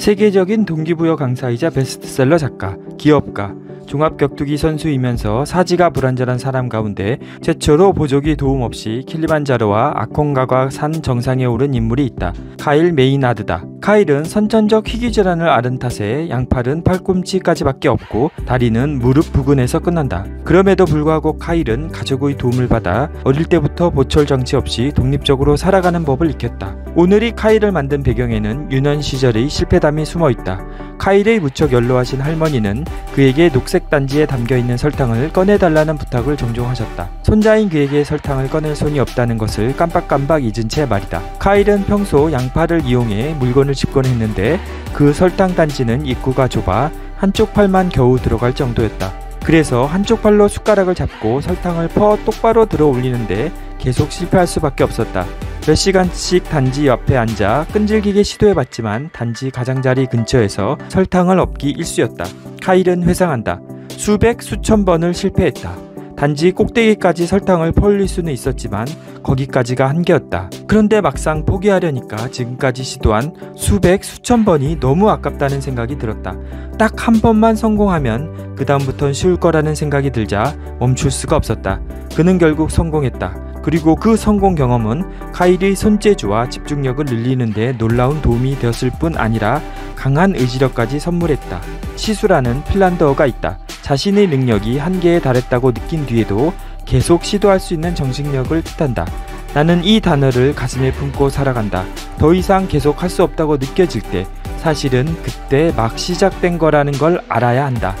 세계적인 동기부여 강사이자 베스트셀러 작가, 기업가, 종합격투기 선수이면서 사지가 불안전한 사람 가운데 최초로 보조기 도움 없이 킬리만자르와 아콩가가 산 정상에 오른 인물이 있다. 카일 메이나드다. 카일은 선천적 희귀 질환을 앓은 탓에 양팔은 팔꿈치까지밖에 없고 다리는 무릎 부근에서 끝난다. 그럼에도 불구하고 카일은 가족의 도움을 받아 어릴 때부터 보철 장치 없이 독립적으로 살아가는 법을 익혔다. 오늘이 카일을 만든 배경에는 유년 시절의 실패담이 숨어 있다. 카일의 무척 연로하신 할머니는 그에게 녹색 초색 단지에 담겨있는 설탕을 꺼내달라는 부탁을 종종 하셨다. 손자인 그에게 설탕을 꺼낼 손이 없다는 것을 깜빡깜빡 잊은 채 말이다. 카일은 평소 양팔을 이용해 물건을 집권 했는데 그 설탕 단지는 입구가 좁아 한쪽 팔만 겨우 들어갈 정도였다. 그래서 한쪽 팔로 숟가락을 잡고 설탕을 퍼 똑바로 들어 올리는데 계속 실패할 수밖에 없었다. 몇 시간씩 단지 옆에 앉아 끈질기게 시도해봤지만 단지 가장자리 근처에서 설탕을 엎기 일쑤였다. 카일은 회상한다. 수백 수천 번을 실패했다. 단지 꼭대기까지 설탕을 펄릴 수는 있었지만 거기까지가 한계였다. 그런데 막상 포기하려니까 지금까지 시도한 수백 수천 번이 너무 아깝다는 생각이 들었다. 딱 한 번만 성공하면 그다음부턴 쉬울 거라는 생각이 들자 멈출 수가 없었다. 그는 결국 성공했다. 그리고 그 성공 경험은 카일의 손재주와 집중력을 늘리는 데 놀라운 도움이 되었을 뿐 아니라 강한 의지력까지 선물했다. 시수라는 핀란드어가 있다. 자신의 능력이 한계에 달했다고 느낀 뒤에도 계속 시도할 수 있는 정신력을 뜻한다. 나는 이 단어를 가슴에 품고 살아간다. 더 이상 계속 할수 없다고 느껴질 때 사실은 그때 막 시작된 거라는 걸 알아야 한다.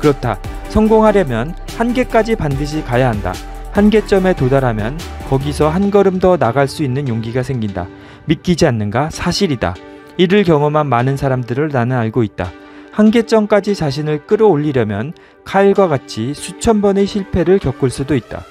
그렇다. 성공하려면 한계까지 반드시 가야 한다. 한계점에 도달하면 거기서 한 걸음 더 나갈 수 있는 용기가 생긴다. 믿기지 않는가? 사실이다. 이를 경험한 많은 사람들을 나는 알고 있다. 한계점까지 자신을 끌어올리려면 칼과 같이 수천 번의 실패를 겪을 수도 있다.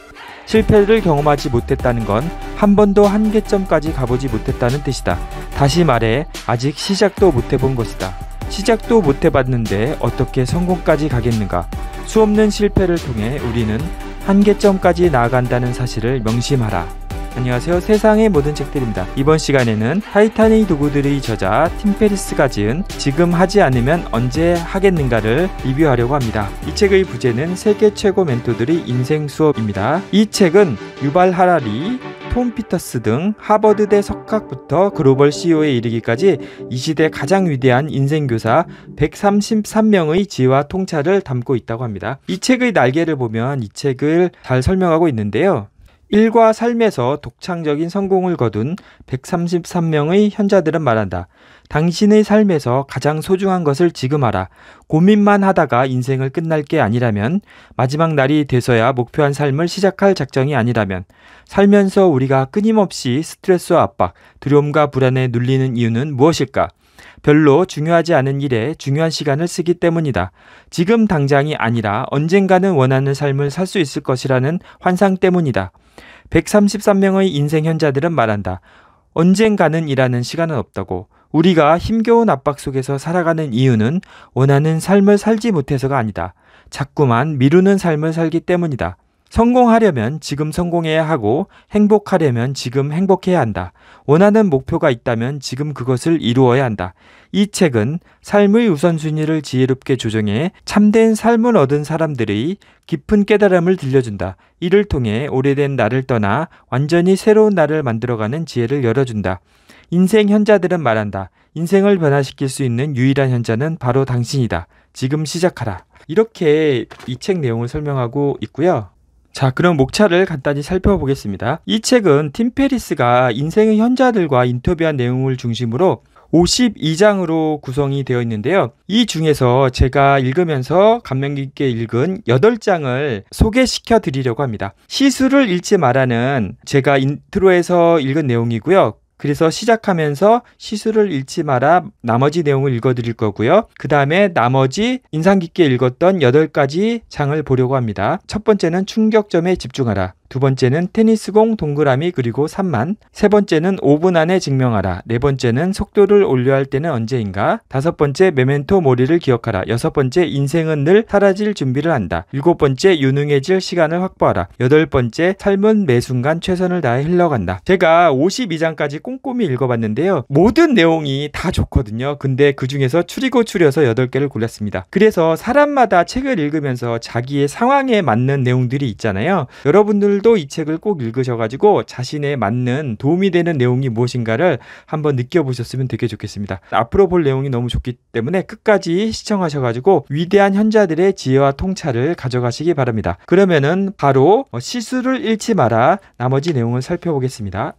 실패를 경험하지 못했다는 건 한 번도 한계점까지 가보지 못했다는 뜻이다. 다시 말해 아직 시작도 못해본 것이다. 시작도 못해봤는데 어떻게 성공까지 가겠는가? 수없는 실패를 통해 우리는 한계점까지 나아간다는 사실을 명심하라. 안녕하세요 세상의 모든 책들입니다 이번 시간에는 타이타닉 도구들의 저자 팀 페리스가 지은 지금 하지 않으면 언제 하겠는가를 리뷰하려고 합니다 이 책의 부제는 세계 최고 멘토들의 인생 수업입니다 이 책은 유발 하라리 톰 피터스 등 하버드대 석학부터 글로벌 CEO에 이르기까지 이 시대 가장 위대한 인생교사 133명의 지혜와 통찰을 담고 있다고 합니다. 이 책의 날개를 보면 이 책을 잘 설명하고 있는데요. 일과 삶에서 독창적인 성공을 거둔 133명의 현자들은 말한다. 당신의 삶에서 가장 소중한 것을 지금 알아. 고민만 하다가 인생을 끝날 게 아니라면, 마지막 날이 돼서야 목표한 삶을 시작할 작정이 아니라면, 살면서 우리가 끊임없이 스트레스와 압박, 두려움과 불안에 눌리는 이유는 무엇일까? 별로 중요하지 않은 일에 중요한 시간을 쓰기 때문이다. 지금 당장이 아니라 언젠가는 원하는 삶을 살 수 있을 것이라는 환상 때문이다. 133명의 인생 현자들은 말한다. 언젠가는 일하는 시간은 없다고. 우리가 힘겨운 압박 속에서 살아가는 이유는 원하는 삶을 살지 못해서가 아니다. 자꾸만 미루는 삶을 살기 때문이다. 성공하려면 지금 성공해야 하고 행복하려면 지금 행복해야 한다. 원하는 목표가 있다면 지금 그것을 이루어야 한다. 이 책은 삶의 우선순위를 지혜롭게 조정해 참된 삶을 얻은 사람들의 깊은 깨달음을 들려준다. 이를 통해 오래된 나를 떠나 완전히 새로운 나를 만들어가는 지혜를 열어준다. 인생 현자들은 말한다. 인생을 변화시킬 수 있는 유일한 현자는 바로 당신이다. 지금 시작하라. 이렇게 이 책 내용을 설명하고 있고요. 자, 그럼 목차를 간단히 살펴보겠습니다. 이 책은 팀 페리스가 인생의 현자들과 인터뷰한 내용을 중심으로 52장으로 구성이 되어 있는데요. 이 중에서 제가 읽으면서 감명 깊게 읽은 8장을 소개시켜 드리려고 합니다. 시술을 읽지 말라는 제가 인트로에서 읽은 내용이고요. 그래서 시작하면서 시술을 읽지 마라 나머지 내용을 읽어드릴 거고요. 그 다음에 나머지 인상 깊게 읽었던 8가지 장을 보려고 합니다. 첫 번째는 충격점에 집중하라. 두 번째는 테니스공 동그라미 그리고 산만세 번째는 5분 안에 증명하라, 네 번째는 속도를 올려 야할 때는 언제인가, 다섯 번째 메멘토 모리를 기억하라, 여섯 번째 인생은 늘 사라질 준비를 한다, 일곱 번째 유능해질 시간을 확보하라, 여덟 번째 삶은 매 순간 최선을 다해 흘러간다. 제가 52장까지 꼼꼼히 읽어봤는데요. 모든 내용이 다 좋거든요. 근데 그 중에서 추리고 추려서 여덟 개를 골랐습니다. 그래서 사람마다 책을 읽으면서 자기의 상황에 맞는 내용들이 있잖아요. 여러분들 여러분들도 이 책을 꼭 읽으셔가지고 자신에 맞는 도움이 되는 내용이 무엇인가를 한번 느껴보셨으면 되게 좋겠습니다. 앞으로 볼 내용이 너무 좋기 때문에 끝까지 시청하셔가지고 위대한 현자들의 지혜와 통찰을 가져가시기 바랍니다. 그러면은 바로 시술을 잃지 마라 나머지 내용을 살펴보겠습니다.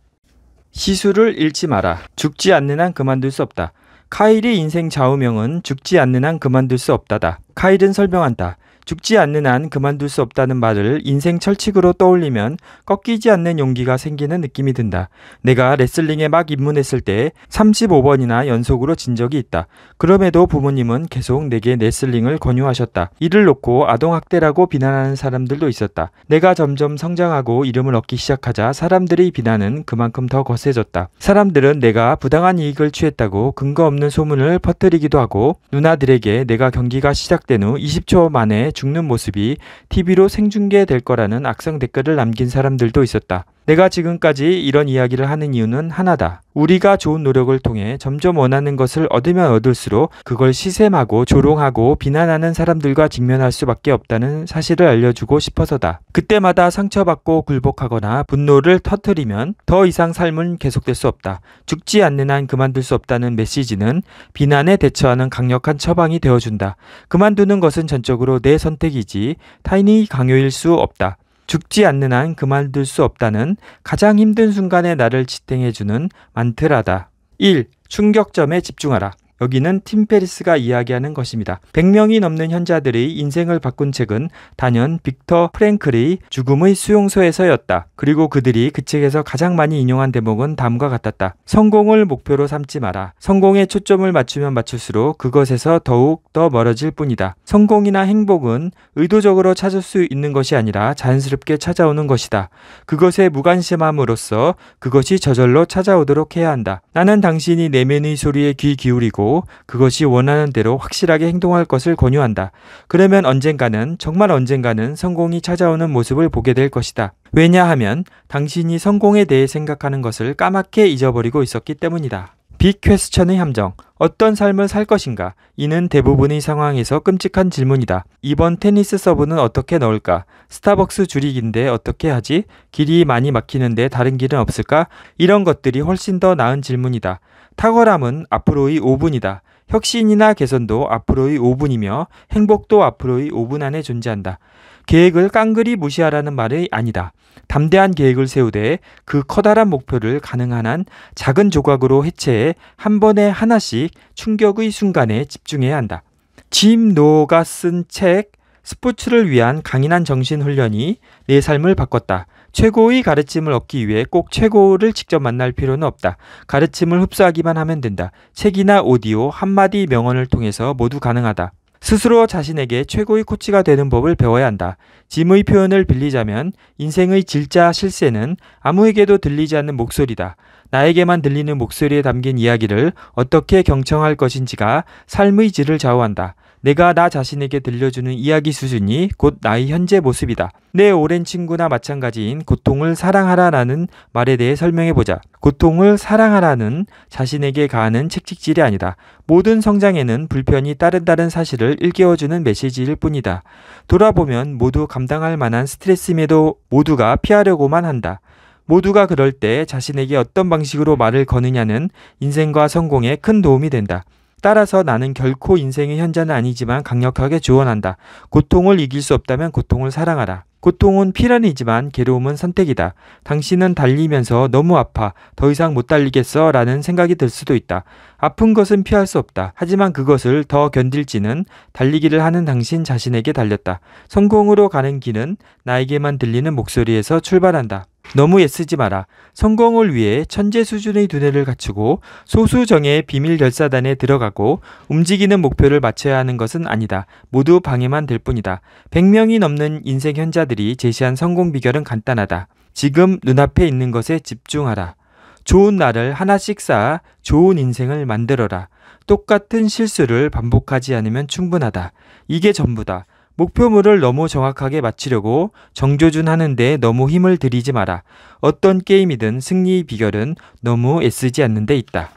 시술을 잃지 마라. 죽지 않는 한 그만둘 수 없다. 카일이 인생 좌우명은 죽지 않는 한 그만둘 수 없다다. 카일은 설명한다. 죽지 않는 한 그만둘 수 없다는 말을 인생 철칙으로 떠올리면 꺾이지 않는 용기가 생기는 느낌이 든다. 내가 레슬링에 막 입문했을 때 35번이나 연속으로 진 적이 있다. 그럼에도 부모님은 계속 내게 레슬링을 권유하셨다. 이를 놓고 아동학대라고 비난하는 사람들도 있었다. 내가 점점 성장하고 이름을 얻기 시작하자 사람들의 비난은 그만큼 더 거세졌다. 사람들은 내가 부당한 이익을 취했다고 근거 없는 소문을 퍼뜨리기도 하고 누나들에게 내가 경기가 시작된 후 20초 만에 죽는 모습이 TV로 생중계될 거라는 악성 댓글을 남긴 사람들도 있었다. 내가 지금까지 이런 이야기를 하는 이유는 하나다. 우리가 좋은 노력을 통해 점점 원하는 것을 얻으면 얻을수록 그걸 시샘하고 조롱하고 비난하는 사람들과 직면할 수밖에 없다는 사실을 알려주고 싶어서다. 그때마다 상처받고 굴복하거나 분노를 터뜨리면더 이상 삶은 계속될 수 없다. 죽지 않는 한 그만둘 수 없다는 메시지는 비난에 대처하는 강력한 처방이 되어준다. 그만두는 것은 전적으로 내 선택이지 타인이 강요일 수 없다. 죽지 않는 한 그만둘 수 없다는 가장 힘든 순간에 나를 지탱해주는 만트라다. 1. 충격점에 집중하라. 여기는 팀 페리스가 이야기하는 것입니다. 100명이 넘는 현자들의 인생을 바꾼 책은 단연 빅터 프랭클의 죽음의 수용소에서였다. 그리고 그들이 그 책에서 가장 많이 인용한 대목은 다음과 같았다. 성공을 목표로 삼지 마라. 성공에 초점을 맞추면 맞출수록 그것에서 더욱 더 멀어질 뿐이다. 성공이나 행복은 의도적으로 찾을 수 있는 것이 아니라 자연스럽게 찾아오는 것이다. 그것에 무관심함으로써 그것이 저절로 찾아오도록 해야 한다. 나는 당신이 내면의 소리에 귀 기울이고 그것이 원하는 대로 확실하게 행동할 것을 권유한다. 그러면 언젠가는 정말 언젠가는 성공이 찾아오는 모습을 보게 될 것이다. 왜냐하면 당신이 성공에 대해 생각하는 것을 까맣게 잊어버리고 있었기 때문이다. 빅 퀘스천의 함정. 어떤 삶을 살 것인가? 이는 대부분의 상황에서 끔찍한 질문이다. 이번 테니스 서브는 어떻게 넣을까? 스타벅스 줄이기인데 어떻게 하지? 길이 많이 막히는데 다른 길은 없을까? 이런 것들이 훨씬 더 나은 질문이다. 탁월함은 앞으로의 5분이다. 혁신이나 개선도 앞으로의 5분이며 행복도 앞으로의 5분 안에 존재한다. 계획을 깡그리 무시하라는 말이 아니다. 담대한 계획을 세우되 그 커다란 목표를 가능한 한 작은 조각으로 해체해 한 번에 하나씩 충격의 순간에 집중해야 한다. 짐 노가 쓴 책 스포츠를 위한 강인한 정신 훈련이 내 삶을 바꿨다. 최고의 가르침을 얻기 위해 꼭 최고를 직접 만날 필요는 없다. 가르침을 흡수하기만 하면 된다. 책이나 오디오, 한마디 명언을 통해서 모두 가능하다. 스스로 자신에게 최고의 코치가 되는 법을 배워야 한다. 짐의 표현을 빌리자면 인생의 질자 실세는 아무에게도 들리지 않는 목소리다. 나에게만 들리는 목소리에 담긴 이야기를 어떻게 경청할 것인지가 삶의 질을 좌우한다. 내가 나 자신에게 들려주는 이야기 수준이 곧 나의 현재 모습이다. 내 오랜 친구나 마찬가지인 고통을 사랑하라라는 말에 대해 설명해보자. 고통을 사랑하라는 자신에게 가하는 책찍질이 아니다. 모든 성장에는 불편이 따른다는 사실을 일깨워주는 메시지일 뿐이다. 돌아보면 모두 감당할 만한 스트레스임에도 모두가 피하려고만 한다. 모두가 그럴 때 자신에게 어떤 방식으로 말을 거느냐는 인생과 성공에 큰 도움이 된다. 따라서 나는 결코 인생의 현자는 아니지만 강력하게 조언한다. 고통을 이길 수 없다면 고통을 사랑하라. 고통은 피란이지만 괴로움은 선택이다. 당신은 달리면서 너무 아파. 더 이상 못 달리겠어. 라는 생각이 들 수도 있다. 아픈 것은 피할 수 없다. 하지만 그것을 더 견딜지는 달리기를 하는 당신 자신에게 달렸다. 성공으로 가는 길은 나에게만 들리는 목소리에서 출발한다. 너무 애쓰지 마라. 성공을 위해 천재 수준의 두뇌를 갖추고 소수 정예의 비밀 결사단에 들어가고 움직이는 목표를 맞춰야 하는 것은 아니다. 모두 방해만 될 뿐이다. 100명이 넘는 인생 현자들이 제시한 성공 비결은 간단하다. 지금 눈앞에 있는 것에 집중하라. 좋은 날을 하나씩 쌓아 좋은 인생을 만들어라. 똑같은 실수를 반복하지 않으면 충분하다. 이게 전부다. 목표물을 너무 정확하게 맞히려고 정조준 하는데 너무 힘을 들이지 마라. 어떤 게임이든 승리 의 비결은 너무 애쓰지 않는 데 있다.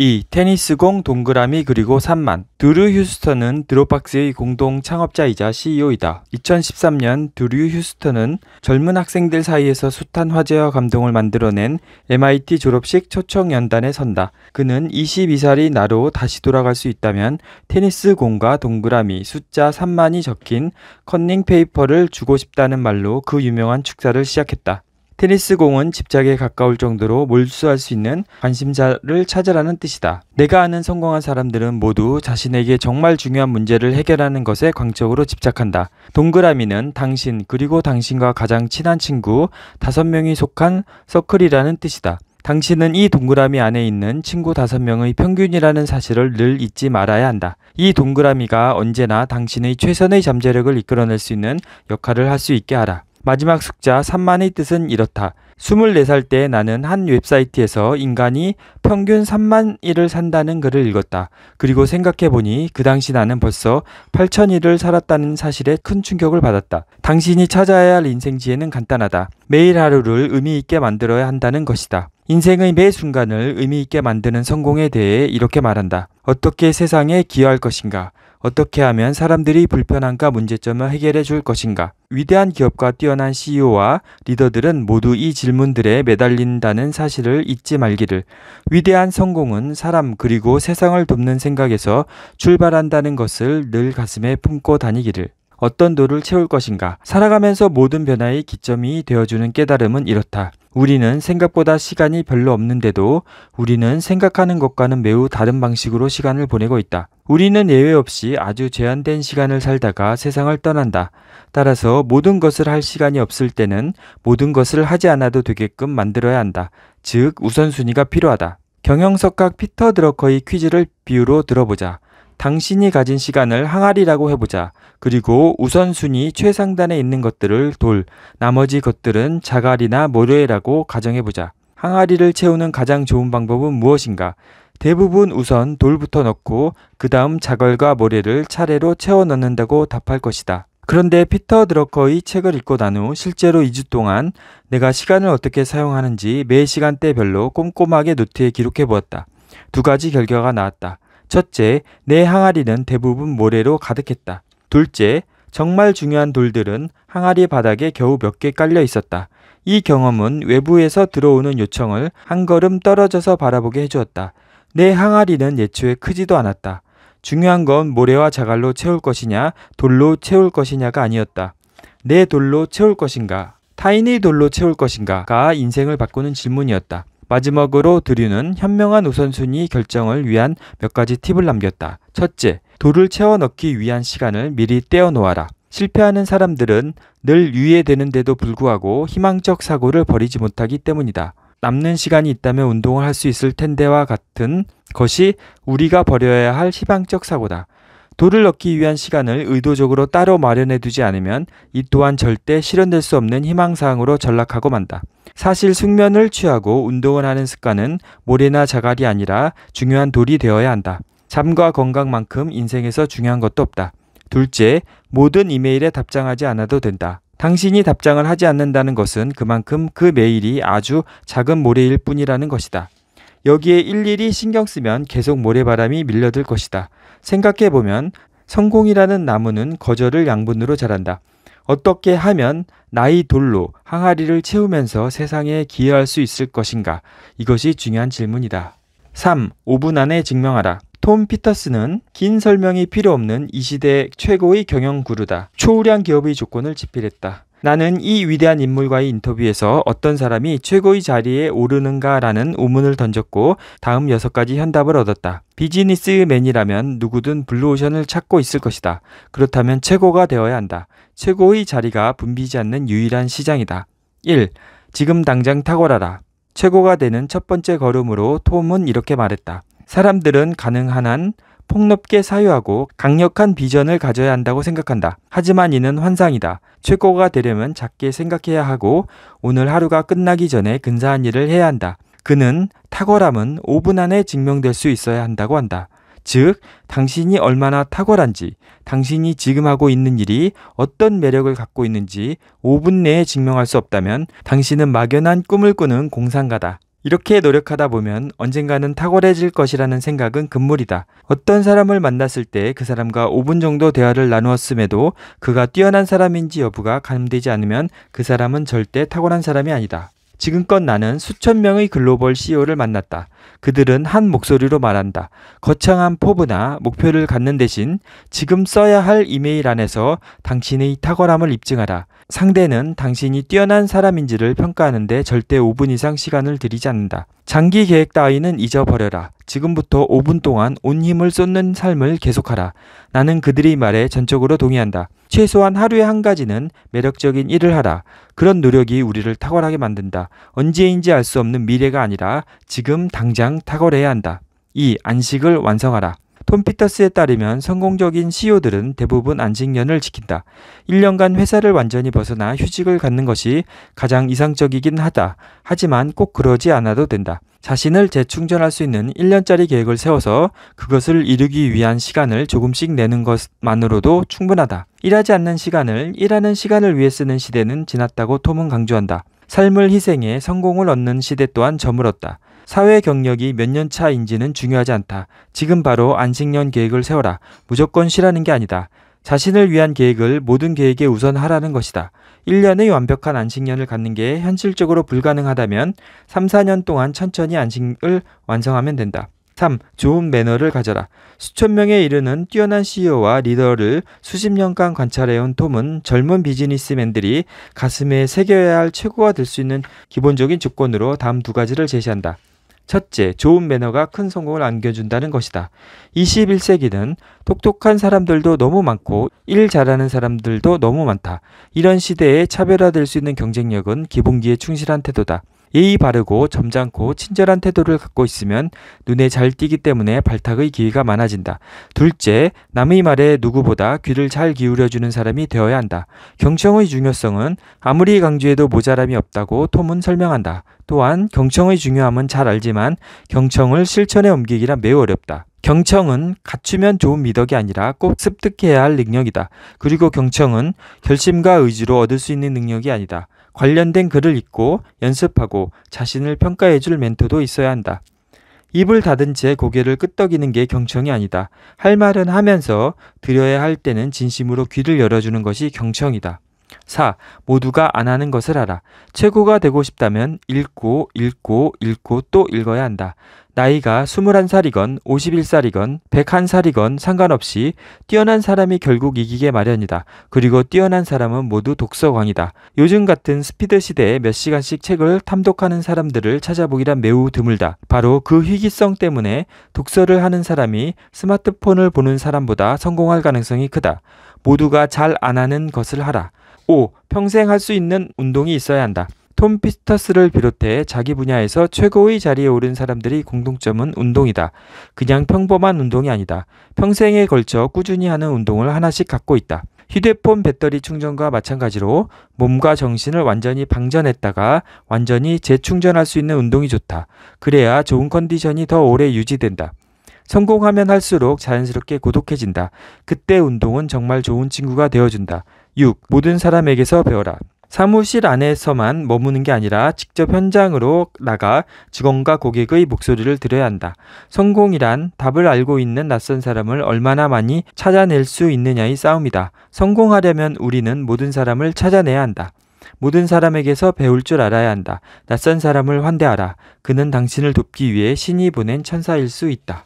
2. 테니스공 동그라미 그리고 산만드류 휴스턴은 드롭박스의 공동 창업자이자 CEO이다. 2013년 드류 휴스턴은 젊은 학생들 사이에서 숱한 화제와 감동을 만들어낸 MIT 졸업식 초청연단에 선다. 그는 22살이 나로 다시 돌아갈 수 있다면 테니스공과 동그라미 숫자 3만이 적힌 컨닝 페이퍼를 주고 싶다는 말로 그 유명한 축사를 시작했다. 테니스 공은 집착에 가까울 정도로 몰수할 수 있는 관심자를 찾으라는 뜻이다. 내가 아는 성공한 사람들은 모두 자신에게 정말 중요한 문제를 해결하는 것에 광적으로 집착한다. 동그라미는 당신 그리고 당신과 가장 친한 친구 5명이 속한 서클이라는 뜻이다. 당신은 이 동그라미 안에 있는 친구 5명의 평균이라는 사실을 늘 잊지 말아야 한다. 이 동그라미가 언제나 당신의 최선의 잠재력을 이끌어낼 수 있는 역할을 할 수 있게 하라. 마지막 숙자 3만의 뜻은 이렇다. 24살 때 나는 한 웹사이트에서 인간이 평균 3만 일을 산다는 글을 읽었다. 그리고 생각해보니 그 당시 나는 벌써 8천 일을 살았다는 사실에 큰 충격을 받았다. 당신이 찾아야 할 인생 지혜는 간단하다. 매일 하루를 의미 있게 만들어야 한다는 것이다. 인생의 매 순간을 의미 있게 만드는 성공에 대해 이렇게 말한다. 어떻게 세상에 기여할 것인가? 어떻게 하면 사람들이 불편함과 문제점을 해결해 줄 것인가? 위대한 기업과 뛰어난 CEO와 리더들은 모두 이 질문들에 매달린다는 사실을 잊지 말기를. 위대한 성공은 사람 그리고 세상을 돕는 생각에서 출발한다는 것을 늘 가슴에 품고 다니기를. 어떤 도를 채울 것인가? 살아가면서 모든 변화의 기점이 되어주는 깨달음은 이렇다. 우리는 생각보다 시간이 별로 없는데도 우리는 생각하는 것과는 매우 다른 방식으로 시간을 보내고 있다. 우리는 예외 없이 아주 제한된 시간을 살다가 세상을 떠난다. 따라서 모든 것을 할 시간이 없을 때는 모든 것을 하지 않아도 되게끔 만들어야 한다. 즉, 우선순위가 필요하다. 경영석학 피터 드러커의 퀴즈를 비유로 들어보자. 당신이 가진 시간을 항아리라고 해보자. 그리고 우선순위 최상단에 있는 것들을 돌, 나머지 것들은 자갈이나 모래라고 가정해보자. 항아리를 채우는 가장 좋은 방법은 무엇인가? 대부분 우선 돌부터 넣고 그 다음 자갈과 모래를 차례로 채워 넣는다고 답할 것이다. 그런데 피터 드러커의 책을 읽고 난 후 실제로 2주 동안 내가 시간을 어떻게 사용하는지 매 시간대별로 꼼꼼하게 노트에 기록해 보았다. 두 가지 결과가 나왔다. 첫째, 내 항아리는 대부분 모래로 가득했다. 둘째, 정말 중요한 돌들은 항아리 바닥에 겨우 몇 개 깔려 있었다. 이 경험은 외부에서 들어오는 요청을 한 걸음 떨어져서 바라보게 해주었다. 내 항아리는 예초에 크지도 않았다. 중요한 건 모래와 자갈로 채울 것이냐, 돌로 채울 것이냐가 아니었다. 내 돌로 채울 것인가, 타인의 돌로 채울 것인가가 인생을 바꾸는 질문이었다. 마지막으로 드류는 현명한 우선순위 결정을 위한 몇 가지 팁을 남겼다. 첫째, 돌을 채워 넣기 위한 시간을 미리 떼어 놓아라. 실패하는 사람들은 늘 유예되는데도 불구하고 희망적 사고를 버리지 못하기 때문이다. 남는 시간이 있다면 운동을 할 수 있을 텐데와 같은 것이 우리가 버려야 할 희망적 사고다. 돌을 넣기 위한 시간을 의도적으로 따로 마련해 두지 않으면 이 또한 절대 실현될 수 없는 희망사항으로 전락하고 만다. 사실 숙면을 취하고 운동을 하는 습관은 모래나 자갈이 아니라 중요한 돌이 되어야 한다. 잠과 건강만큼 인생에서 중요한 것도 없다. 둘째, 모든 이메일에 답장하지 않아도 된다. 당신이 답장을 하지 않는다는 것은 그만큼 그 메일이 아주 작은 모래일 뿐이라는 것이다. 여기에 일일이 신경 쓰면 계속 모래바람이 밀려들 것이다. 생각해 보면 성공이라는 나무는 거절을 양분으로 자란다. 어떻게 하면 나이 돌로 항아리를 채우면서 세상에 기여할 수 있을 것인가? 이것이 중요한 질문이다. 3. 5분 안에 증명하라. 톰 피터스는 긴 설명이 필요 없는 이 시대 최고의 경영 구루다. 초우량 기업의 조건을 집필했다. 나는 이 위대한 인물과의 인터뷰에서 어떤 사람이 최고의 자리에 오르는가라는 우문을 던졌고 다음 6가지 현답을 얻었다. 비즈니스맨이라면 누구든 블루오션을 찾고 있을 것이다. 그렇다면 최고가 되어야 한다. 최고의 자리가 붐비지 않는 유일한 시장이다. 1. 지금 당장 탁월하라. 최고가 되는 첫 번째 걸음으로 톰은 이렇게 말했다. 사람들은 가능한 한 폭넓게 사유하고 강력한 비전을 가져야 한다고 생각한다. 하지만 이는 환상이다. 최고가 되려면 작게 생각해야 하고 오늘 하루가 끝나기 전에 근사한 일을 해야 한다. 그는 탁월함은 5분 안에 증명될 수 있어야 한다고 한다. 즉, 당신이 얼마나 탁월한지, 당신이 지금 하고 있는 일이 어떤 매력을 갖고 있는지 5분 내에 증명할 수 없다면 당신은 막연한 꿈을 꾸는 공상가다. 이렇게 노력하다 보면 언젠가는 탁월해질 것이라는 생각은 금물이다. 어떤 사람을 만났을 때 그 사람과 5분 정도 대화를 나누었음에도 그가 뛰어난 사람인지 여부가 가늠되지 않으면 그 사람은 절대 탁월한 사람이 아니다. 지금껏 나는 수천 명의 글로벌 CEO를 만났다. 그들은 한 목소리로 말한다. 거창한 포부나 목표를 갖는 대신 지금 써야 할 이메일 안에서 당신의 탁월함을 입증하라. 상대는 당신이 뛰어난 사람인지를 평가하는데 절대 5분 이상 시간을 들이지 않는다. 장기 계획 따위는 잊어버려라. 지금부터 5분 동안 온 힘을 쏟는 삶을 계속하라. 나는 그들의 말에 전적으로 동의한다. 최소한 하루에 한 가지는 매력적인 일을 하라. 그런 노력이 우리를 탁월하게 만든다. 언제인지 알 수 없는 미래가 아니라 지금 당장 탁월해야 한다. 이 안식을 완성하라. 톰 피터스에 따르면 성공적인 CEO들은 대부분 안식년을 지킨다. 1년간 회사를 완전히 벗어나 휴직을 갖는 것이 가장 이상적이긴 하다. 하지만 꼭 그러지 않아도 된다. 자신을 재충전할 수 있는 1년짜리 계획을 세워서 그것을 이루기 위한 시간을 조금씩 내는 것만으로도 충분하다. 일하지 않는 시간을 일하는 시간을 위해 쓰는 시대는 지났다고 톰은 강조한다. 삶을 희생해 성공을 얻는 시대 또한 저물었다. 사회 경력이 몇 년 차인지는 중요하지 않다. 지금 바로 안식년 계획을 세워라. 무조건 쉬라는 게 아니다. 자신을 위한 계획을 모든 계획에 우선하라는 것이다. 1년의 완벽한 안식년을 갖는 게 현실적으로 불가능하다면 3, 4년 동안 천천히 안식을 완성하면 된다. 3. 좋은 매너를 가져라. 수천 명에 이르는 뛰어난 CEO와 리더를 수십 년간 관찰해온 톰은 젊은 비즈니스맨들이 가슴에 새겨야 할 최고가 될 수 있는 기본적인 조건으로 다음 두 가지를 제시한다. 첫째, 좋은 매너가 큰 성공을 안겨준다는 것이다. 21세기는 똑똑한 사람들도 너무 많고 일 잘하는 사람들도 너무 많다. 이런 시대에 차별화될 수 있는 경쟁력은 기본기에 충실한 태도다. 예의 바르고 점잖고 친절한 태도를 갖고 있으면 눈에 잘 띄기 때문에 발탁의 기회가 많아진다. 둘째, 남의 말에 누구보다 귀를 잘 기울여주는 사람이 되어야 한다. 경청의 중요성은 아무리 강조해도 모자람이 없다고 톰은 설명한다. 또한 경청의 중요함은 잘 알지만 경청을 실천에 옮기기란 매우 어렵다. 경청은 갖추면 좋은 미덕이 아니라 꼭 습득해야 할 능력이다. 그리고 경청은 결심과 의지로 얻을 수 있는 능력이 아니다. 관련된 글을 읽고 연습하고 자신을 평가해 줄 멘토도 있어야 한다. 입을 닫은 채 고개를 끄덕이는게 경청이 아니다. 할 말은 하면서 드려야 할 때는 진심으로 귀를 열어주는 것이 경청이다. 4. 모두가 안 하는 것을 알아. 최고가 되고 싶다면 읽고, 읽고, 읽고 또 읽어야 한다. 나이가 21살이건 51살이건 101살이건 상관없이 뛰어난 사람이 결국 이기게 마련이다. 그리고 뛰어난 사람은 모두 독서광이다. 요즘 같은 스피드 시대에 몇 시간씩 책을 탐독하는 사람들을 찾아보기란 매우 드물다. 바로 그 희귀성 때문에 독서를 하는 사람이 스마트폰을 보는 사람보다 성공할 가능성이 크다. 모두가 잘 안 하는 것을 하라. 5. 평생 할 수 있는 운동이 있어야 한다. 톰 피스터스를 비롯해 자기 분야에서 최고의 자리에 오른 사람들이 공통점은 운동이다. 그냥 평범한 운동이 아니다. 평생에 걸쳐 꾸준히 하는 운동을 하나씩 갖고 있다. 휴대폰 배터리 충전과 마찬가지로 몸과 정신을 완전히 방전했다가 완전히 재충전할 수 있는 운동이 좋다. 그래야 좋은 컨디션이 더 오래 유지된다. 성공하면 할수록 자연스럽게 고독해진다. 그때 운동은 정말 좋은 친구가 되어준다. 6. 모든 사람에게서 배워라. 사무실 안에서만 머무는 게 아니라 직접 현장으로 나가 직원과 고객의 목소리를 들어야 한다. 성공이란 답을 알고 있는 낯선 사람을 얼마나 많이 찾아낼 수 있느냐의 싸움이다. 성공하려면 우리는 모든 사람을 찾아내야 한다. 모든 사람에게서 배울 줄 알아야 한다. 낯선 사람을 환대하라. 그는 당신을 돕기 위해 신이 보낸 천사일 수 있다.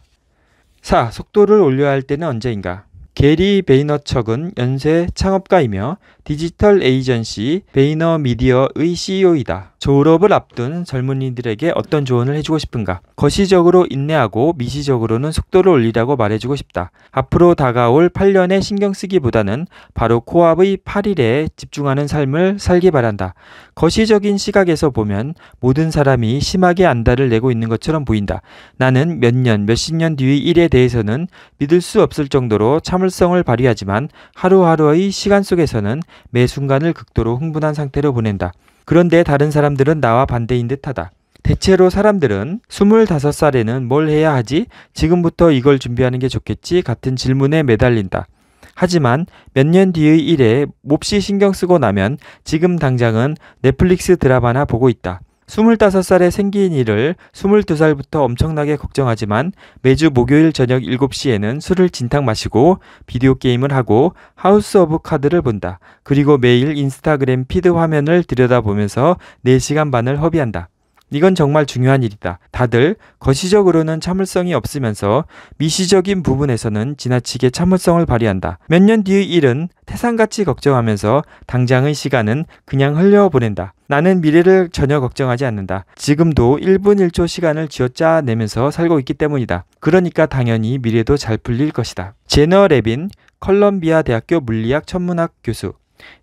4. 속도를 올려야 할 때는 언제인가? 게리 베이너척은 연쇄 창업가이며 디지털 에이전시 베이너 미디어의 CEO이다. 졸업을 앞둔 젊은이들에게 어떤 조언을 해주고 싶은가? 거시적으로 인내하고 미시적으로는 속도를 올리라고 말해주고 싶다. 앞으로 다가올 8년에 신경 쓰기보다는 바로 코앞의 8일에 집중하는 삶을 살기 바란다. 거시적인 시각에서 보면 모든 사람이 심하게 안달을 내고 있는 것처럼 보인다. 나는 몇 년, 몇 십 년 뒤의 일에 대해서는 믿을 수 없을 정도로 참 참을성을 발휘하지만 하루하루의 시간 속에서는 매 순간을 극도로 흥분한 상태로 보낸다. 그런데 다른 사람들은 나와 반대인 듯하다. 대체로 사람들은 25살에는 뭘 해야 하지? 지금부터 이걸 준비하는 게 좋겠지? 같은 질문에 매달린다. 하지만 몇 년 뒤의 일에 몹시 신경 쓰고 나면 지금 당장은 넷플릭스 드라마나 보고 있다. 2 5 살의 생기인이를 2물 살부터 엄청나게 걱정하지만 매주 목요일 저녁 7 시에는 술을 진탕 마시고 비디오 게임을 하고 하우스 오브 카드를 본다. 그리고 매일 인스타그램 피드 화면을 들여다보면서 4시간 반을 허비한다. 이건 정말 중요한 일이다. 다들 거시적으로는 참을성이 없으면서 미시적인 부분에서는 지나치게 참을성을 발휘한다. 몇 년 뒤의 일은 태산같이 걱정하면서 당장의 시간은 그냥 흘려보낸다. 나는 미래를 전혀 걱정하지 않는다. 지금도 1분 1초 시간을 쥐어짜 내면서 살고 있기 때문이다. 그러니까 당연히 미래도 잘 풀릴 것이다. 제너 레빈, 컬럼비아 대학교 물리학 천문학 교수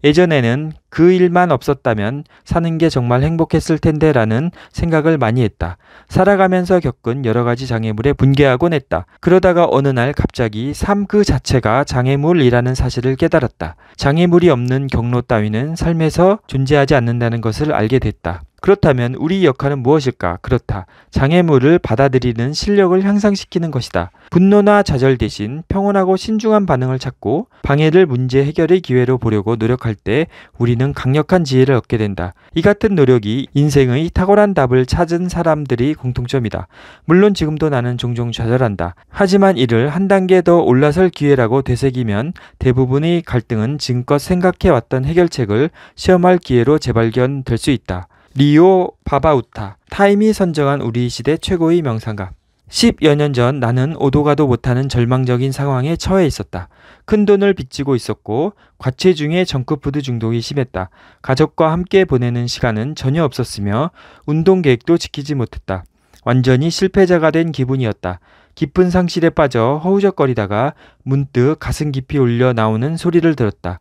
예전에는 그 일만 없었다면 사는 게 정말 행복했을 텐데 라는 생각을 많이 했다. 살아가면서 겪은 여러 가지 장애물에 분개하곤 했다. 그러다가 어느 날 갑자기 삶 그 자체가 장애물이라는 사실을 깨달았다. 장애물이 없는 경로 따위는 삶에서 존재하지 않는다는 것을 알게 됐다. 그렇다면 우리 역할은 무엇일까? 그렇다. 장애물을 받아들이는 실력을 향상시키는 것이다. 분노나 좌절 대신 평온하고 신중한 반응을 찾고 방해를 문제 해결의 기회로 보려고 노력할 때 우리는 강력한 지혜를 얻게 된다. 이 같은 노력이 인생의 탁월한 답을 찾은 사람들이 공통점이다. 물론 지금도 나는 종종 좌절한다. 하지만 이를 한 단계 더 올라설 기회라고 되새기면 대부분의 갈등은 지금껏 생각해왔던 해결책을 시험할 기회로 재발견될 수 있다. 리오 바바우타, 타임이 선정한 우리 시대 최고의 명상가. 10여 년 전 나는 오도 가도 못하는 절망적인 상황에 처해 있었다. 큰 돈을 빚지고 있었고 과체중에 정크푸드 중독이 심했다. 가족과 함께 보내는 시간은 전혀 없었으며 운동 계획도 지키지 못했다. 완전히 실패자가 된 기분이었다. 깊은 상실에 빠져 허우적거리다가 문득 가슴 깊이 울려 나오는 소리를 들었다.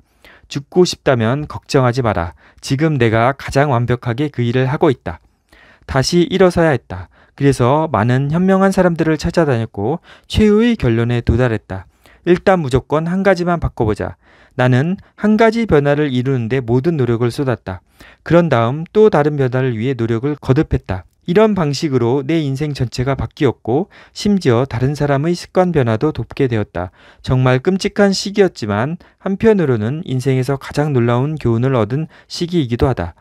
죽고 싶다면 걱정하지 마라. 지금 내가 가장 완벽하게 그 일을 하고 있다. 다시 일어서야 했다. 그래서 많은 현명한 사람들을 찾아다녔고 최후의 결론에 도달했다. 일단 무조건 한 가지만 바꿔보자. 나는 한 가지 변화를 이루는데 모든 노력을 쏟았다. 그런 다음 또 다른 변화를 위해 노력을 거듭했다. 이런 방식으로 내 인생 전체가 바뀌었고 심지어 다른 사람의 습관 변화도 돕게 되었다. 정말 끔찍한 시기였지만 한편으로는 인생에서 가장 놀라운 교훈을 얻은 시기이기도 하다.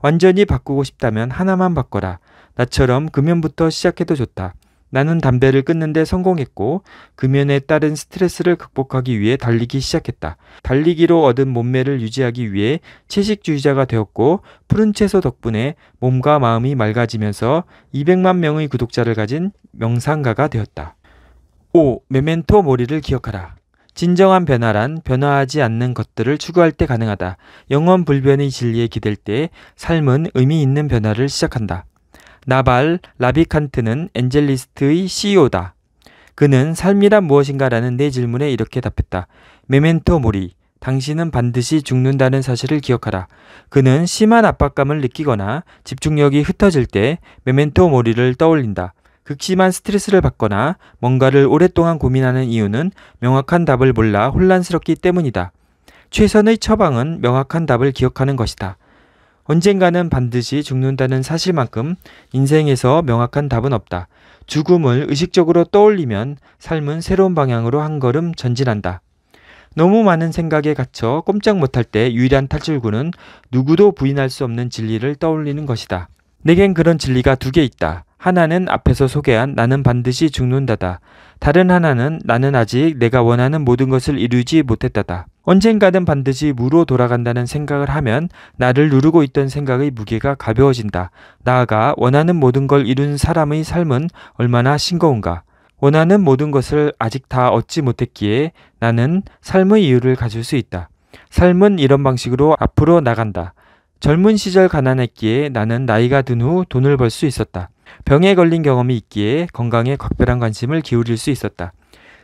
완전히 바꾸고 싶다면 하나만 바꿔라. 나처럼 금연부터 시작해도 좋다. 나는 담배를 끊는데 성공했고 금연에 따른 스트레스를 극복하기 위해 달리기 시작했다. 달리기로 얻은 몸매를 유지하기 위해 채식주의자가 되었고 푸른 채소 덕분에 몸과 마음이 맑아지면서 200만 명의 구독자를 가진 명상가가 되었다. 5. 메멘토 모리를 기억하라. 진정한 변화란 변화하지 않는 것들을 추구할 때 가능하다. 영원 불변의 진리에 기댈 때 삶은 의미 있는 변화를 시작한다. 나발 라비칸트는 엔젤리스트의 CEO다. 그는 삶이란 무엇인가라는 내 네 질문에 이렇게 답했다. 메멘토 모리. 당신은 반드시 죽는다는 사실을 기억하라. 그는 심한 압박감을 느끼거나 집중력이 흩어질 때 메멘토 모리를 떠올린다. 극심한 스트레스를 받거나 뭔가를 오랫동안 고민하는 이유는 명확한 답을 몰라 혼란스럽기 때문이다. 최선의 처방은 명확한 답을 기억하는 것이다. 언젠가는 반드시 죽는다는 사실만큼 인생에서 명확한 답은 없다. 죽음을 의식적으로 떠올리면 삶은 새로운 방향으로 한 걸음 전진한다. 너무 많은 생각에 갇혀 꼼짝 못할 때 유일한 탈출구는 누구도 부인할 수 없는 진리를 떠올리는 것이다. 내겐 그런 진리가 두 개 있다. 하나는 앞에서 소개한 나는 반드시 죽는다다. 다른 하나는 나는 아직 내가 원하는 모든 것을 이루지 못했다다. 언젠가는 반드시 무로 돌아간다는 생각을 하면 나를 누르고 있던 생각의 무게가 가벼워진다. 나아가 원하는 모든 걸 이룬 사람의 삶은 얼마나 싱거운가. 원하는 모든 것을 아직 다 얻지 못했기에 나는 삶의 이유를 가질 수 있다. 삶은 이런 방식으로 앞으로 나간다. 젊은 시절 가난했기에 나는 나이가 든 후 돈을 벌 수 있었다. 병에 걸린 경험이 있기에 건강에 각별한 관심을 기울일 수 있었다.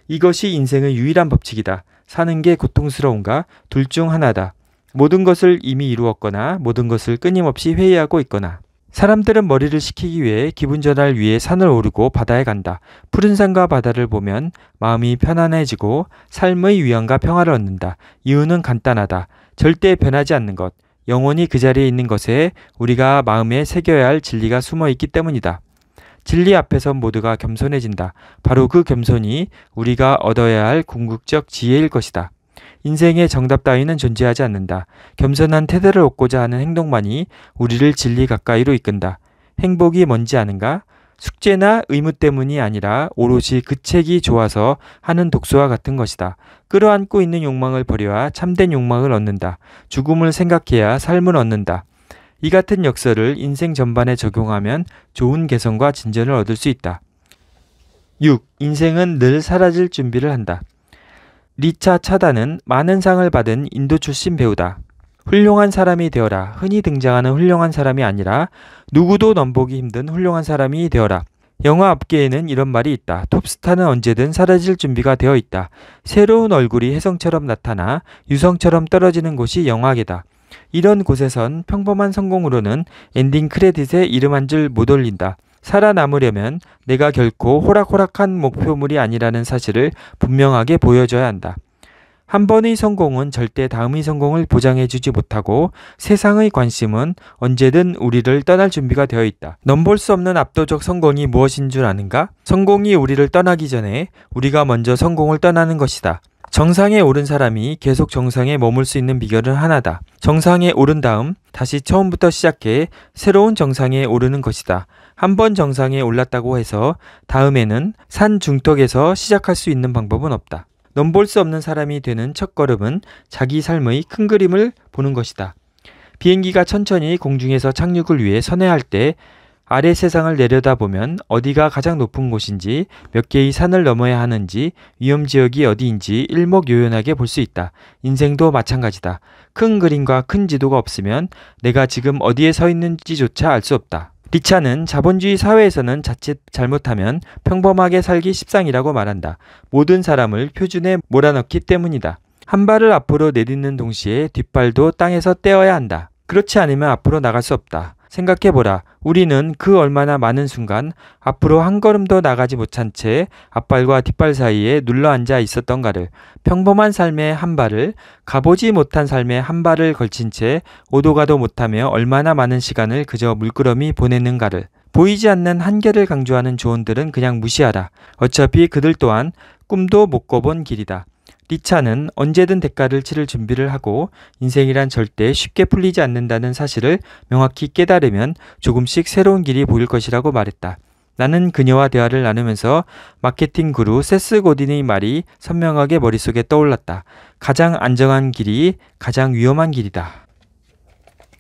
이것이 인생의 유일한 법칙이다. 사는 게 고통스러운가? 둘 중 하나다. 모든 것을 이미 이루었거나 모든 것을 끊임없이 회의하고 있거나. 사람들은 머리를 식히기 위해 기분 전환을 위해 산을 오르고 바다에 간다. 푸른 산과 바다를 보면 마음이 편안해지고 삶의 위안과 평화를 얻는다. 이유는 간단하다. 절대 변하지 않는 것. 영원히 그 자리에 있는 것에 우리가 마음에 새겨야 할 진리가 숨어 있기 때문이다. 진리 앞에선 모두가 겸손해진다. 바로 그 겸손이 우리가 얻어야 할 궁극적 지혜일 것이다. 인생의 정답 따위는 존재하지 않는다. 겸손한 태도를 얻고자 하는 행동만이 우리를 진리 가까이로 이끈다. 행복이 뭔지 아는가? 숙제나 의무 때문이 아니라 오롯이 그 책이 좋아서 하는 독서와 같은 것이다. 끌어안고 있는 욕망을 버려야 참된 욕망을 얻는다. 죽음을 생각해야 삶을 얻는다. 이 같은 역설을 인생 전반에 적용하면 좋은 개선과 진전을 얻을 수 있다. 6. 인생은 늘 사라질 준비를 한다. 리차 차다는 많은 상을 받은 인도 출신 배우다. 훌륭한 사람이 되어라. 흔히 등장하는 훌륭한 사람이 아니라 누구도 넘보기 힘든 훌륭한 사람이 되어라. 영화 업계에는 이런 말이 있다. 톱스타는 언제든 사라질 준비가 되어 있다. 새로운 얼굴이 혜성처럼 나타나 유성처럼 떨어지는 곳이 영화계다. 이런 곳에선 평범한 성공으로는 엔딩 크레딧에 이름 한 줄 못 올린다. 살아남으려면 내가 결코 호락호락한 목표물이 아니라는 사실을 분명하게 보여줘야 한다. 한 번의 성공은 절대 다음의 성공을 보장해주지 못하고 세상의 관심은 언제든 우리를 떠날 준비가 되어 있다. 넘볼 수 없는 압도적 성공이 무엇인 줄 아는가? 성공이 우리를 떠나기 전에 우리가 먼저 성공을 떠나는 것이다. 정상에 오른 사람이 계속 정상에 머물 수 있는 비결은 하나다. 정상에 오른 다음 다시 처음부터 시작해 새로운 정상에 오르는 것이다. 한 번 정상에 올랐다고 해서 다음에는 산 중턱에서 시작할 수 있는 방법은 없다. 넘볼 수 없는 사람이 되는 첫걸음은 자기 삶의 큰 그림을 보는 것이다. 비행기가 천천히 공중에서 착륙을 위해 선회할 때 아래 세상을 내려다보면 어디가 가장 높은 곳인지 몇 개의 산을 넘어야 하는지 위험 지역이 어디인지 일목요연하게 볼 수 있다. 인생도 마찬가지다. 큰 그림과 큰 지도가 없으면 내가 지금 어디에 서 있는지조차 알 수 없다. 리차는 자본주의 사회에서는 자칫 잘못하면 평범하게 살기 십상이라고 말한다. 모든 사람을 표준에 몰아넣기 때문이다. 한 발을 앞으로 내딛는 동시에 뒷발도 땅에서 떼어야 한다. 그렇지 않으면 앞으로 나갈 수 없다. 생각해보라. 우리는 그 얼마나 많은 순간 앞으로 한 걸음도 나가지 못한 채 앞발과 뒷발 사이에 눌러 앉아 있었던가를 평범한 삶의 한 발을 가보지 못한 삶의 한 발을 걸친 채 오도가도 못하며 얼마나 많은 시간을 그저 물끄러미 보냈는가를 보이지 않는 한계를 강조하는 조언들은 그냥 무시하라. 어차피 그들 또한 꿈도 못 꿔본 길이다. 리차는 언제든 대가를 치를 준비를 하고 인생이란 절대 쉽게 풀리지 않는다는 사실을 명확히 깨달으면 조금씩 새로운 길이 보일 것이라고 말했다. 나는 그녀와 대화를 나누면서 마케팅 그룹 세스 고딘의 말이 선명하게 머릿속에 떠올랐다. 가장 안정한 길이 가장 위험한 길이다.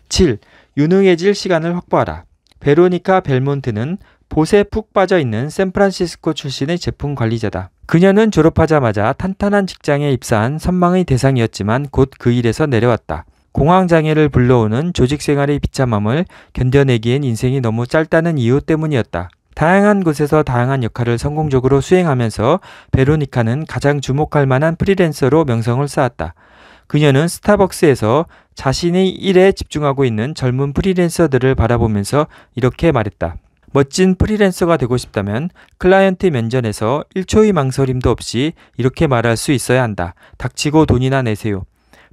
7. 유능해질 시간을 확보하라. 베로니카 벨몬트는 보세 푹 빠져 있는 샌프란시스코 출신의 제품 관리자다. 그녀는 졸업하자마자 탄탄한 직장에 입사한 선망의 대상이었지만 곧 그 일에서 내려왔다. 공황 장애를 불러오는 조직 생활의 비참함을 견뎌내기엔 인생이 너무 짧다는 이유 때문이었다. 다양한 곳에서 다양한 역할을 성공적으로 수행하면서 베로니카는 가장 주목할 만한 프리랜서로 명성을 쌓았다. 그녀는 스타벅스에서 자신의 일에 집중하고 있는 젊은 프리랜서들을 바라보면서 이렇게 말했다. 멋진 프리랜서가 되고 싶다면 클라이언트 면전에서 1초의 망설임도 없이 이렇게 말할 수 있어야 한다. 닥치고 돈이나 내세요.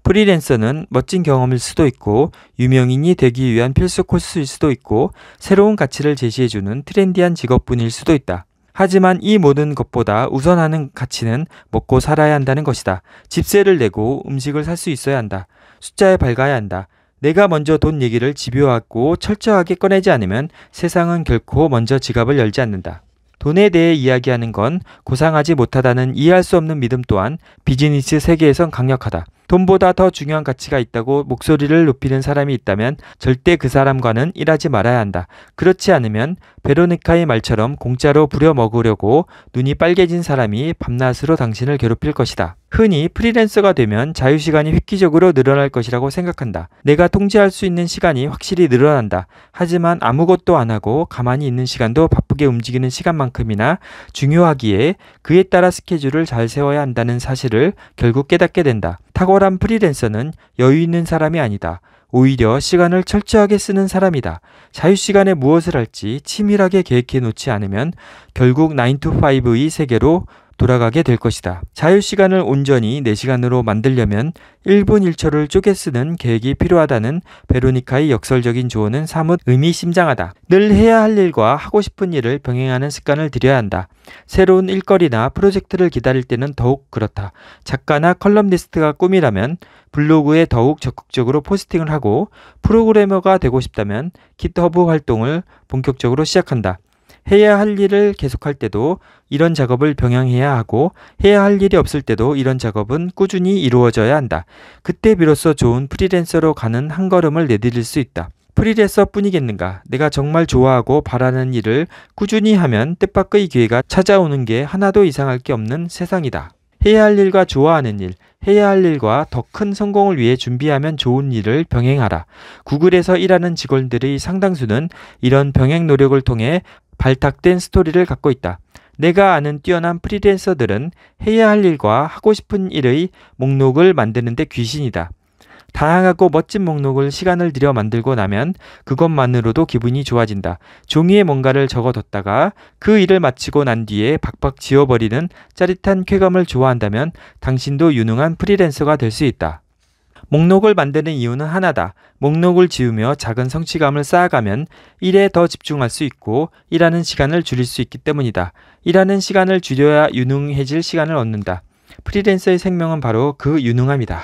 프리랜서는 멋진 경험일 수도 있고 유명인이 되기 위한 필수 코스일 수도 있고 새로운 가치를 제시해주는 트렌디한 직업뿐일 수도 있다. 하지만 이 모든 것보다 우선하는 가치는 먹고 살아야 한다는 것이다. 집세를 내고 음식을 살 수 있어야 한다. 숫자에 밝아야 한다. 내가 먼저 돈 얘기를 집요하고 철저하게 꺼내지 않으면 세상은 결코 먼저 지갑을 열지 않는다. 돈에 대해 이야기하는 건 고상하지 못하다는 이해할 수 없는 믿음 또한 비즈니스 세계에선 강력하다. 돈보다 더 중요한 가치가 있다고 목소리를 높이는 사람이 있다면 절대 그 사람과는 일하지 말아야 한다. 그렇지 않으면 베로니카의 말처럼 공짜로 부려먹으려고 눈이 빨개진 사람이 밤낮으로 당신을 괴롭힐 것이다. 흔히 프리랜서가 되면 자유시간이 획기적으로 늘어날 것이라고 생각한다. 내가 통제할 수 있는 시간이 확실히 늘어난다. 하지만 아무것도 안 하고 가만히 있는 시간도 바쁘게 움직이는 시간만큼이나 중요하기에 그에 따라 스케줄을 잘 세워야 한다는 사실을 결국 깨닫게 된다. 탁월한 프리랜서는 여유 있는 사람이 아니다. 오히려 시간을 철저하게 쓰는 사람이다. 자유시간에 무엇을 할지 치밀하게 계획해 놓지 않으면 결국 9to5의 세계로 돌아가게 될 것이다. 자유시간을 온전히 4시간으로 만들려면 1분 1초를 쪼개 쓰는 계획이 필요하다는 베로니카의 역설적인 조언은 사뭇 의미심장하다. 늘 해야 할 일과 하고 싶은 일을 병행하는 습관을 들여야 한다. 새로운 일거리나 프로젝트를 기다릴 때는 더욱 그렇다. 작가나 컬럼니스트가 꿈이라면 블로그에 더욱 적극적으로 포스팅을 하고 프로그래머가 되고 싶다면 깃허브 활동을 본격적으로 시작한다. 해야 할 일을 계속할 때도 이런 작업을 병행해야 하고 해야 할 일이 없을 때도 이런 작업은 꾸준히 이루어져야 한다. 그때 비로소 좋은 프리랜서로 가는 한 걸음을 내디딜 수 있다. 프리랜서 뿐이겠는가? 내가 정말 좋아하고 바라는 일을 꾸준히 하면 뜻밖의 기회가 찾아오는 게 하나도 이상할 게 없는 세상이다. 해야 할 일과 좋아하는 일, 해야 할 일과 더 큰 성공을 위해 준비하면 좋은 일을 병행하라. 구글에서 일하는 직원들의 상당수는 이런 병행 노력을 통해 발탁된 스토리를 갖고 있다. 내가 아는 뛰어난 프리랜서들은 해야 할 일과 하고 싶은 일의 목록을 만드는데 귀신이다. 다양하고 멋진 목록을 시간을 들여 만들고 나면 그것만으로도 기분이 좋아진다. 종이에 뭔가를 적어뒀다가 그 일을 마치고 난 뒤에 박박 지워버리는 짜릿한 쾌감을 좋아한다면 당신도 유능한 프리랜서가 될 수 있다. 목록을 만드는 이유는 하나다. 목록을 지우며 작은 성취감을 쌓아가면 일에 더 집중할 수 있고 일하는 시간을 줄일 수 있기 때문이다. 일하는 시간을 줄여야 유능해질 시간을 얻는다. 프리랜서의 생명은 바로 그 유능함이다.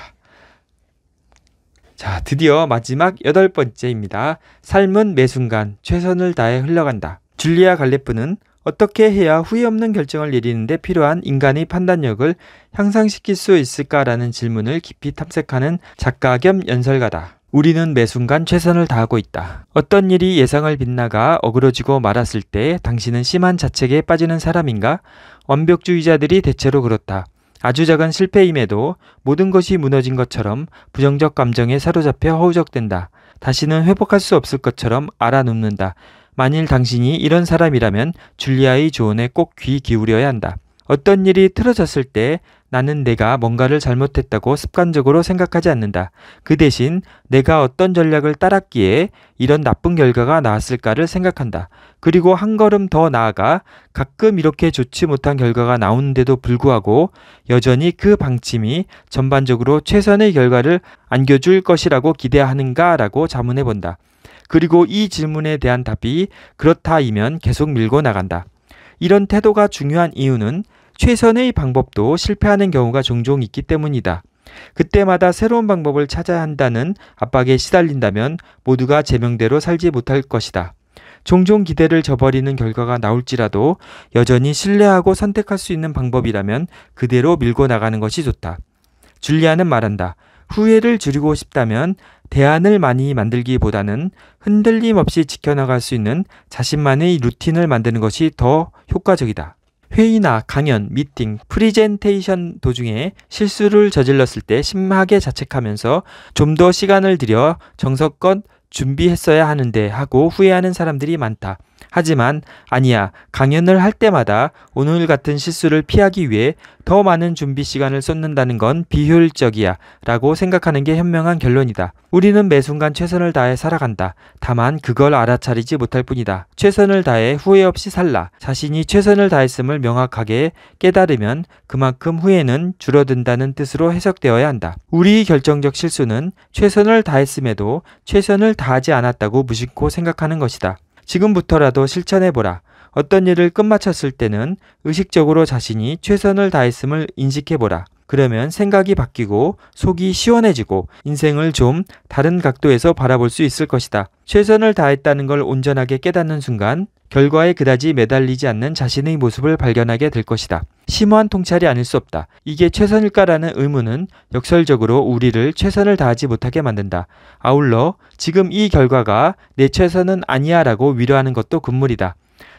자, 드디어 마지막 여덟 번째입니다. 삶은 매 순간 최선을 다해 흘러간다. 줄리아 갈레프는 어떻게 해야 후회 없는 결정을 내리는데 필요한 인간의 판단력을 향상시킬 수 있을까라는 질문을 깊이 탐색하는 작가 겸 연설가다. 우리는 매 순간 최선을 다하고 있다. 어떤 일이 예상을 빗나가 어그러지고 말았을 때 당신은 심한 자책에 빠지는 사람인가? 완벽주의자들이 대체로 그렇다. 아주 작은 실패임에도 모든 것이 무너진 것처럼 부정적 감정에 사로잡혀 허우적된다. 다시는 회복할 수 없을 것처럼 알아눕는다. 만일 당신이 이런 사람이라면 줄리아의 조언에 꼭 귀 기울여야 한다. 어떤 일이 틀어졌을 때 나는 내가 뭔가를 잘못했다고 습관적으로 생각하지 않는다. 그 대신 내가 어떤 전략을 따랐기에 이런 나쁜 결과가 나왔을까를 생각한다. 그리고 한 걸음 더 나아가 가끔 이렇게 좋지 못한 결과가 나오는데도 불구하고 여전히 그 방침이 전반적으로 최선의 결과를 안겨줄 것이라고 기대하는가라고 자문해 본다. 그리고 이 질문에 대한 답이 그렇다이면 계속 밀고 나간다. 이런 태도가 중요한 이유는 최선의 방법도 실패하는 경우가 종종 있기 때문이다. 그때마다 새로운 방법을 찾아야 한다는 압박에 시달린다면 모두가 제명대로 살지 못할 것이다. 종종 기대를 저버리는 결과가 나올지라도 여전히 신뢰하고 선택할 수 있는 방법이라면 그대로 밀고 나가는 것이 좋다. 줄리아는 말한다. 후회를 줄이고 싶다면 대안을 많이 만들기보다는 흔들림 없이 지켜나갈 수 있는 자신만의 루틴을 만드는 것이 더 효과적이다. 회의나 강연, 미팅, 프리젠테이션 도중에 실수를 저질렀을 때 심하게 자책하면서 좀 더 시간을 들여 정석껏 준비했어야 하는데 하고 후회하는 사람들이 많다. 하지만 아니야 강연을 할 때마다 오늘 같은 실수를 피하기 위해 더 많은 준비 시간을 쏟는다는 건 비효율적이야 라고 생각하는 게 현명한 결론이다. 우리는 매 순간 최선을 다해 살아간다. 다만 그걸 알아차리지 못할 뿐이다. 최선을 다해 후회 없이 살라. 자신이 최선을 다했음을 명확하게 깨달으면 그만큼 후회는 줄어든다는 뜻으로 해석되어야 한다. 우리의 결정적 실수는 최선을 다했음에도 최선을 다하지 않았다고 무심코 생각하는 것이다. 지금부터라도 실천해보라. 어떤 일을 끝마쳤을 때는 의식적으로 자신이 최선을 다했음을 인식해보라. 그러면 생각이 바뀌고 속이 시원해지고 인생을 좀 다른 각도에서 바라볼 수 있을 것이다. 최선을 다했다는 걸 온전하게 깨닫는 순간 결과에 그다지 매달리지 않는 자신의 모습을 발견하게 될 것이다. 심오한 통찰이 아닐 수 없다. 이게 최선일까라는 의문은 역설적으로 우리를 최선을 다하지 못하게 만든다. 아울러 지금 이 결과가 내 최선은 아니야 라고 위로하는 것도 금물이다.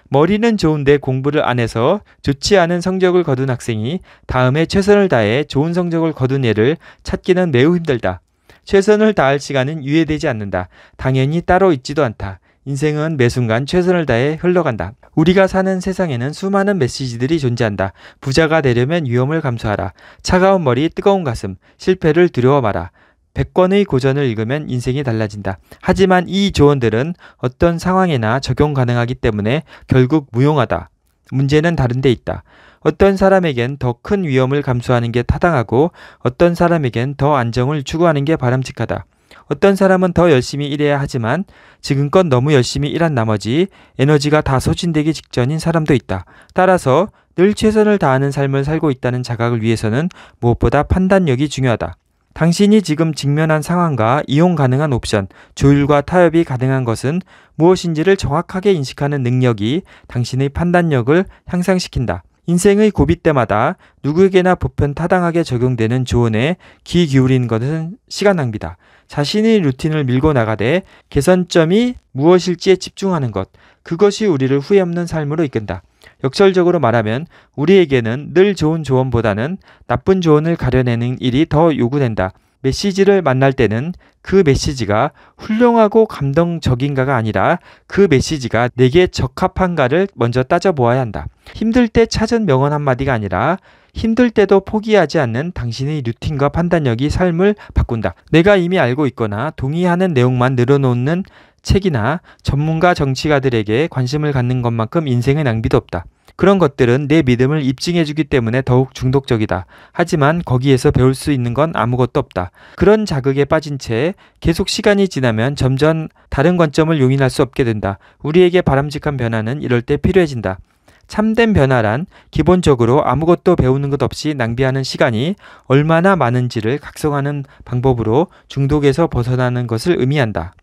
머리는 좋은데 공부를 안 해서 좋지 않은 성적을 거둔 학생이 다음에 최선을 다해 좋은 성적을 거둔 애를 찾기는 매우 힘들다. 최선을 다할 시간은 유예되지 않는다. 당연히 따로 있지도 않다. 인생은 매 순간 최선을 다해 흘러간다. 우리가 사는 세상에는 수많은 메시지들이 존재한다. 부자가 되려면 위험을 감수하라. 차가운 머리, 뜨거운 가슴, 실패를 두려워 마라. 100권의 고전을 읽으면 인생이 달라진다. 하지만 이 조언들은 어떤 상황에나 적용 가능하기 때문에 결국 무용하다. 문제는 다른 데 있다. 어떤 사람에겐 더 큰 위험을 감수하는 게 타당하고 어떤 사람에겐 더 안정을 추구하는 게 바람직하다. 어떤 사람은 더 열심히 일해야 하지만 지금껏 너무 열심히 일한 나머지 에너지가 다 소진되기 직전인 사람도 있다. 따라서 늘 최선을 다하는 삶을 살고 있다는 자각을 위해서는 무엇보다 판단력이 중요하다. 당신이 지금 직면한 상황과 이용 가능한 옵션, 조율과 타협이 가능한 것은 무엇인지를 정확하게 인식하는 능력이 당신의 판단력을 향상시킨다. 인생의 고비 때마다 누구에게나 보편 타당하게 적용되는 조언에 귀 기울인 것은 시간 낭비다. 자신의 루틴을 밀고 나가되 개선점이 무엇일지에 집중하는 것, 그것이 우리를 후회 없는 삶으로 이끈다. 역설적으로 말하면 우리에게는 늘 좋은 조언보다는 나쁜 조언을 가려내는 일이 더 요구된다. 메시지를 만날 때는 그 메시지가 훌륭하고 감동적인가가 아니라 그 메시지가 내게 적합한가를 먼저 따져보아야 한다. 힘들 때 찾은 명언 한마디가 아니라 힘들 때도 포기하지 않는 당신의 루틴과 판단력이 삶을 바꾼다. 내가 이미 알고 있거나 동의하는 내용만 늘어놓는 책이나 전문가 정치가들에게 관심을 갖는 것만큼 인생의 낭비도 없다. 그런 것들은 내 믿음을 입증해주기 때문에 더욱 중독적이다. 하지만 거기에서 배울 수 있는 건 아무것도 없다. 그런 자극에 빠진 채 계속 시간이 지나면 점점 다른 관점을 용인할 수 없게 된다. 우리에게 바람직한 변화는 이럴 때 필요해진다. 참된 변화란 기본적으로 아무것도 배우는 것 없이 낭비하는 시간이 얼마나 많은지를 각성하는 방법으로 중독에서 벗어나는 것을 의미한다.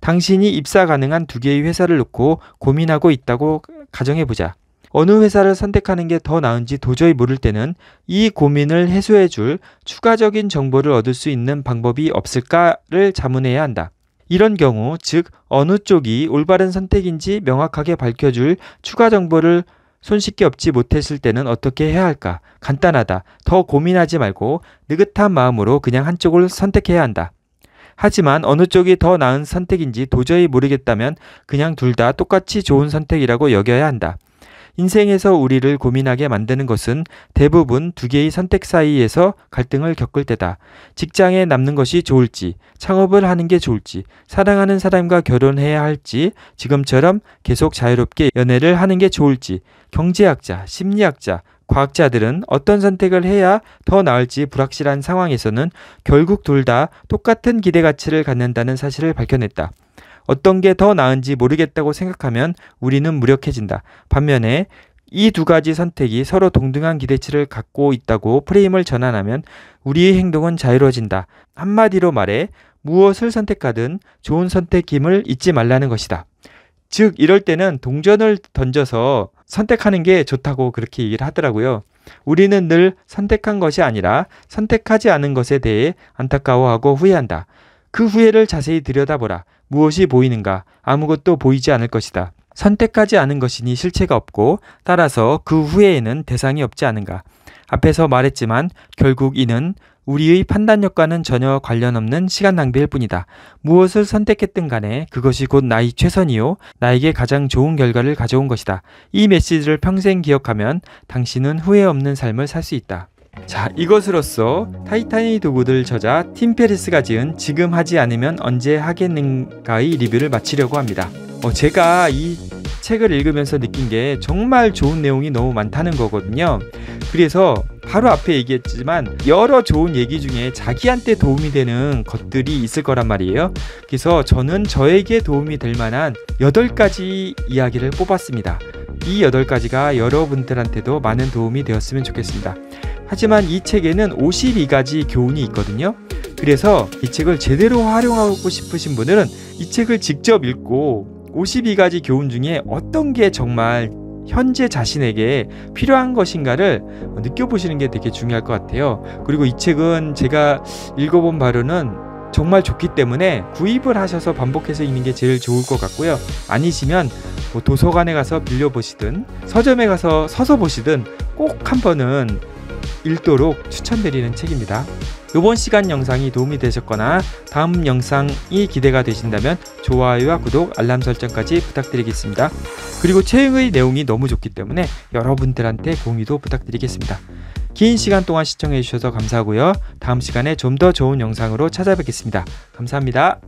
당신이 입사 가능한 두 개의 회사를 놓고 고민하고 있다고 가정해보자. 어느 회사를 선택하는 게 더 나은지 도저히 모를 때는 이 고민을 해소해 줄 추가적인 정보를 얻을 수 있는 방법이 없을까를 자문해야 한다. 이런 경우, 즉, 어느 쪽이 올바른 선택인지 명확하게 밝혀줄 추가 정보를 손쉽게 얻지 못했을 때는 어떻게 해야 할까? 간단하다. 더 고민하지 말고 느긋한 마음으로 그냥 한쪽을 선택해야 한다. 하지만 어느 쪽이 더 나은 선택인지 도저히 모르겠다면 그냥 둘 다 똑같이 좋은 선택이라고 여겨야 한다. 인생에서 우리를 고민하게 만드는 것은 대부분 두 개의 선택 사이에서 갈등을 겪을 때다. 직장에 남는 것이 좋을지, 창업을 하는 게 좋을지, 사랑하는 사람과 결혼해야 할지, 지금처럼 계속 자유롭게 연애를 하는 게 좋을지, 경제학자, 심리학자, 과학자들은 어떤 선택을 해야 더 나을지 불확실한 상황에서는 결국 둘 다 똑같은 기대 가치를 갖는다는 사실을 밝혀냈다. 어떤 게 더 나은지 모르겠다고 생각하면 우리는 무력해진다. 반면에 이 두 가지 선택이 서로 동등한 기대치를 갖고 있다고 프레임을 전환하면 우리의 행동은 자유로워진다. 한마디로 말해 무엇을 선택하든 좋은 선택임을 잊지 말라는 것이다. 즉, 이럴 때는 동전을 던져서 선택하는 게 좋다고 그렇게 얘기를 하더라고요. 우리는 늘 선택한 것이 아니라 선택하지 않은 것에 대해 안타까워하고 후회한다. 그 후회를 자세히 들여다보라. 무엇이 보이는가? 아무것도 보이지 않을 것이다. 선택하지 않은 것이니 실체가 없고 따라서 그 후에에는 대상이 없지 않은가? 앞에서 말했지만 결국 이는 우리의 판단력과는 전혀 관련 없는 시간 낭비일 뿐이다. 무엇을 선택했든 간에 그것이 곧 나의 최선이요, 나에게 가장 좋은 결과를 가져온 것이다. 이 메시지를 평생 기억하면 당신은 후회 없는 삶을 살 수 있다. 자, 이것으로써 타이탄의 도구들 저자 팀 페리스가 지은 지금 하지 않으면 언제 하겠는가의 리뷰를 마치려고 합니다. 어, 제가 이 책을 읽으면서 느낀 게 정말 좋은 내용이 너무 많다는 거거든요. 그래서 바로 앞에 얘기했지만 여러 좋은 얘기 중에 자기한테 도움이 되는 것들이 있을 거란 말이에요. 그래서 저는 저에게 도움이 될 만한 8가지 이야기를 뽑았습니다. 이 8가지가 여러분들한테도 많은 도움이 되었으면 좋겠습니다. 하지만 이 책에는 52가지 교훈이 있거든요. 그래서 이 책을 제대로 활용하고 싶으신 분들은 이 책을 직접 읽고 52가지 교훈 중에 어떤 게 정말 현재 자신에게 필요한 것인가를 느껴보시는 게 되게 중요할 것 같아요. 그리고 이 책은 제가 읽어본 바로는 정말 좋기 때문에 구입을 하셔서 반복해서 읽는 게 제일 좋을 것 같고요. 아니시면 뭐 도서관에 가서 빌려보시든 서점에 가서 서서 보시든 꼭 한 번은 읽도록 추천드리는 책입니다. 이번 시간 영상이 도움이 되셨거나 다음 영상이 기대가 되신다면 좋아요와 구독, 알람 설정까지 부탁드리겠습니다. 그리고 최응의 내용이 너무 좋기 때문에 여러분들한테 공유도 부탁드리겠습니다. 긴 시간 동안 시청해주셔서 감사하고요. 다음 시간에 좀 더 좋은 영상으로 찾아뵙겠습니다. 감사합니다.